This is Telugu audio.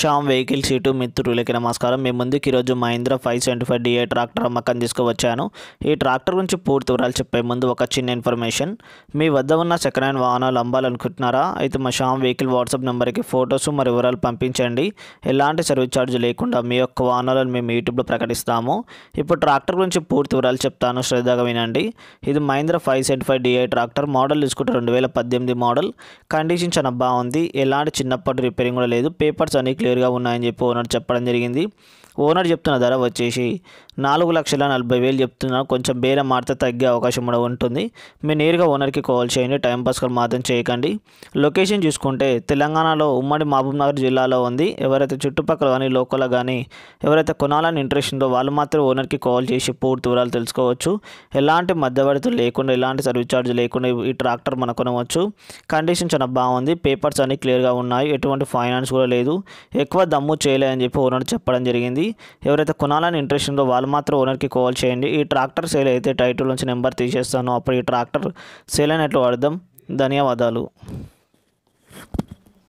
శ్యామ్ వెహికల్ సీటు మిత్రులకి నమస్కారం మీ ముందుకు ఈరోజు Mahindra five seventy five D A tractor అమ్మకం తీసుకువచ్చాను ఈ ట్రాక్టర్ గురించి పూర్తి వివరాలు చెప్పే ముందు ఒక చిన్న ఇన్ఫర్మేషన్ మీ వద్ద ఉన్న సెకండ్ హ్యాండ్ వాహనాలు అమ్మాలనుకుంటున్నారా అయితే మా శ్యామ్ వెహికల్ వాట్సాప్ నెంబర్కి ఫొటోస్ మరియు వివరాలు పంపించండి ఎలాంటి సర్వీస్ ఛార్జ్ లేకుండా మీ యొక్క వాహనాలను మేము యూట్యూబ్లో ప్రకటిస్తాము ఇప్పుడు ట్రాక్టర్ గురించి పూర్తి వివరాలు చెప్తాను శ్రద్ధగా వినండి ఇది Mahindra five seventy five D A tractor model తీసుకుంటే రెండు వేల పద్దెనిమిది మోడల్ కండిషన్ చాలా బాగుంది ఎలాంటి చిన్నప్పటి రిపేరింగ్ కూడా లేదు పేపర్స్ అనేక క్లియర్గా ఉన్నాయని చెప్పి ఓనర్ చెప్పడం జరిగింది ఓనర్ చెప్తున్న ధర వచ్చేసి నాలుగు లక్షల నలభై వేలు చెప్తున్నా కొంచెం బేరం మార్త తగ్గే అవకాశం కూడా ఉంటుంది మీరు నేరుగా ఓనర్కి కాల్ చేయండి పాస్ కాల్ మాత్రం చేయకండి లొకేషన్ చూసుకుంటే తెలంగాణలో ఉమ్మడి మహబూబ్ నగర్ జిల్లాలో ఉంది ఎవరైతే చుట్టుపక్కల కానీ లోకల్ కానీ ఎవరైతే కొనాలని ఇంట్రెస్ట్ ఉందో వాళ్ళు మాత్రం ఓనర్కి కాల్ చేసి పూర్తి వివరాలు తెలుసుకోవచ్చు ఎలాంటి మధ్యవర్తులు లేకుండా ఎలాంటి సర్వీస్ ఛార్జ్ లేకుండా ఈ ట్రాక్టర్ మన కొనవచ్చు కండిషన్ చాలా బాగుంది పేపర్స్ అన్నీ క్లియర్గా ఉన్నాయి ఎటువంటి ఫైనాన్స్ కూడా లేదు ఎక్కువ దమ్ము చేయలేదని చెప్పి ఓనర్ చెప్పడం జరిగింది ఉంది ఎవరైతే కొనాలని ఇంట్రెస్ట్ ఉందో వాళ్ళు మాత్రం ఓనర్కి కాల్ చేయండి ఈ ట్రాక్టర్ సేల్ అయితే టైటిల్ నుంచి నెంబర్ తీసేస్తాను అప్పుడు ఈ ట్రాక్టర్ సేల్ అయినట్లు వాడదాం ధన్యవాదాలు